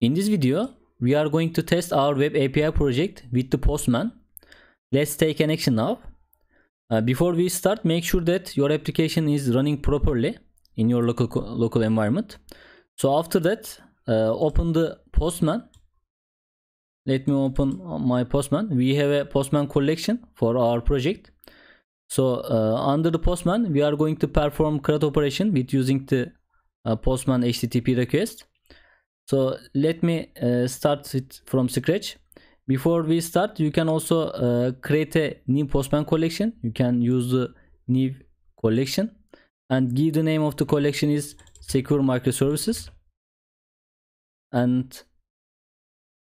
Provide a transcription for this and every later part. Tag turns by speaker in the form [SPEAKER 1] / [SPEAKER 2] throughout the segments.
[SPEAKER 1] In this video, we are going to test our web API project with the Postman. Let's take an action now. Uh, before we start, make sure that your application is running properly in your local, local environment. So after that, uh, open the Postman. Let me open my Postman. We have a Postman collection for our project. So uh, under the Postman, we are going to perform CRUD operation with using the uh, Postman HTTP request so let me uh, start it from scratch before we start you can also uh, create a new postman collection you can use the new collection and give the name of the collection is secure microservices and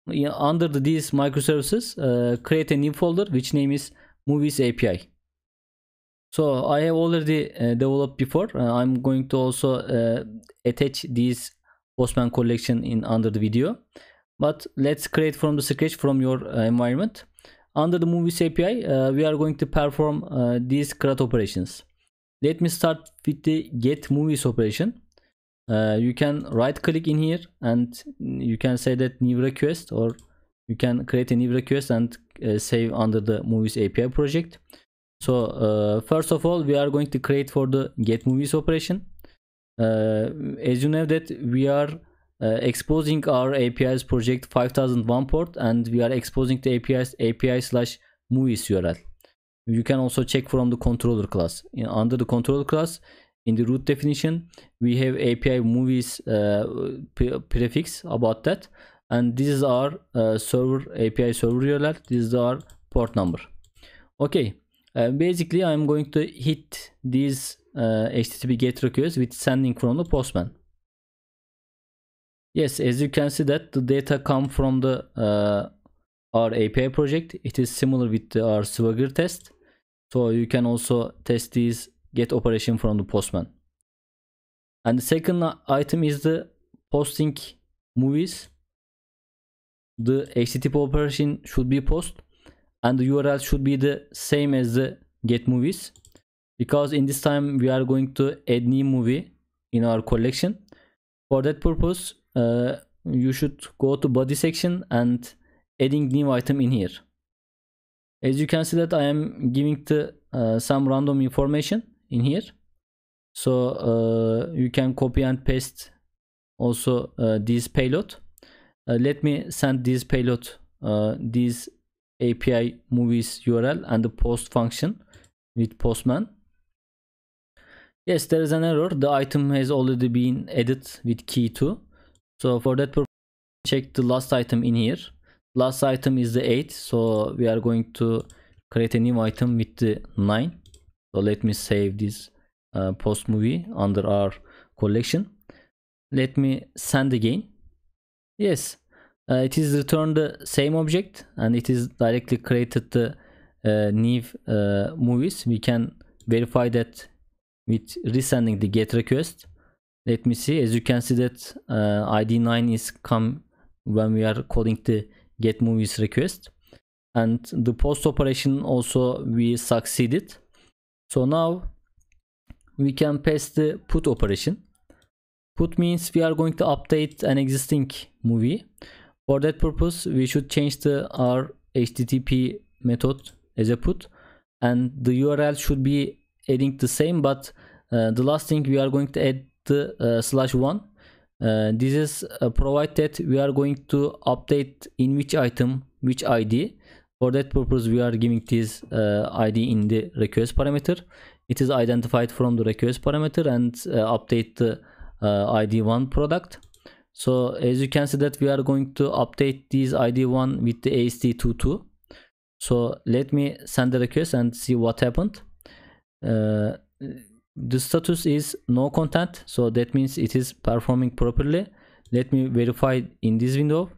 [SPEAKER 1] you know, under the, these microservices uh, create a new folder which name is movies api so i have already uh, developed before uh, i'm going to also uh, attach these Postman collection in under the video. But let's create from the scratch from your uh, environment. Under the Movies API, uh, we are going to perform uh, these CRUD operations. Let me start with the get movies operation. Uh, you can right click in here and you can say that new request or you can create a new request and uh, save under the movies API project. So uh, first of all, we are going to create for the get movies operation uh, as you know that we are uh, exposing our APIs project 5001 port and we are exposing the APIs API slash movies URL. You can also check from the controller class. In, under the controller class, in the root definition, we have API movies uh, pre prefix about that. And this is our server API server URL. This is our port number okay uh, basically i'm going to hit these uh, HTTP GET request with sending from the postman. Yes, as you can see that the data come from the uh, our API project. It is similar with the, our Swagger test. So you can also test these get operation from the postman. And the second item is the posting movies. The HTTP operation should be post and the URL should be the same as the get movies. because in this time we are going to add new movie in our collection for that purpose uh, you should go to body section and adding new item in here as you can see that i am giving the uh, some random information in here so uh, you can copy and paste also uh, this payload uh, let me send this payload uh, this api movies url and the post function with postman Yes, there is an error. The item has already been added with key 2. So for that purpose, check the last item in here. Last item is the 8. So we are going to create a new item with the 9. So let me save this uh, post movie under our collection. Let me send again. Yes, uh, it is returned the same object and it is directly created the uh, new uh, movies. We can verify that with resending the get request let me see as you can see that uh, id9 is come when we are calling the get movies request and the post operation also we succeeded so now we can pass the put operation put means we are going to update an existing movie for that purpose we should change the our http method as a put and the url should be adding the same but uh, the last thing we are going to add the uh, slash one uh, this is uh, provided. that we are going to update in which item which id for that purpose we are giving this id in the request parameter it is identified from the request parameter and update the id1 product so as you can see that we are going to update this id1 with the AST22. So let me send the request and see what happened. Uh, the status is no content so that means it is performing properly let me verify in this window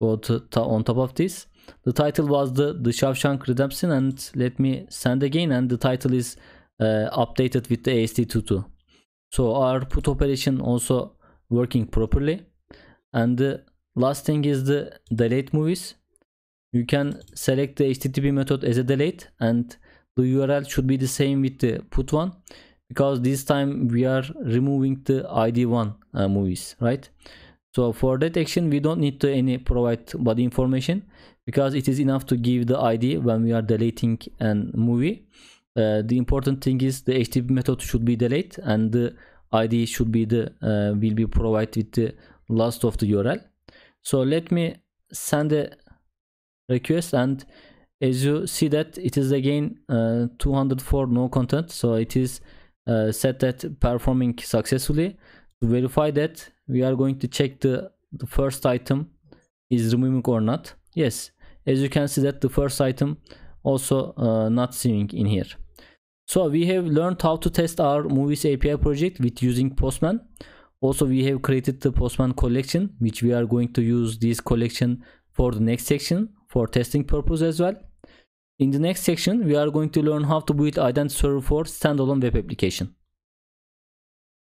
[SPEAKER 1] go to, uh, on top of this the title was the the Shawshank Redemption and let me send again and the title is uh, updated with the AST22 so our put operation also working properly and the uh, last thing is the delete movies you can select the http method as a delete and the url should be the same with the put one because this time we are removing the id1 uh, movies right so for that action we don't need to any provide body information because it is enough to give the id when we are deleting an movie uh, the important thing is the http method should be delete and the id should be the uh, will be provided with the last of the url so let me send a request and as you see that it is again uh, 204 no content so it is uh, set that performing successfully to verify that we are going to check the, the first item is removing or not yes as you can see that the first item also uh, not seeing in here so we have learned how to test our movies api project with using postman also we have created the postman collection which we are going to use this collection for the next section for testing purpose as well in the next section, we are going to learn how to build identity server for standalone web application.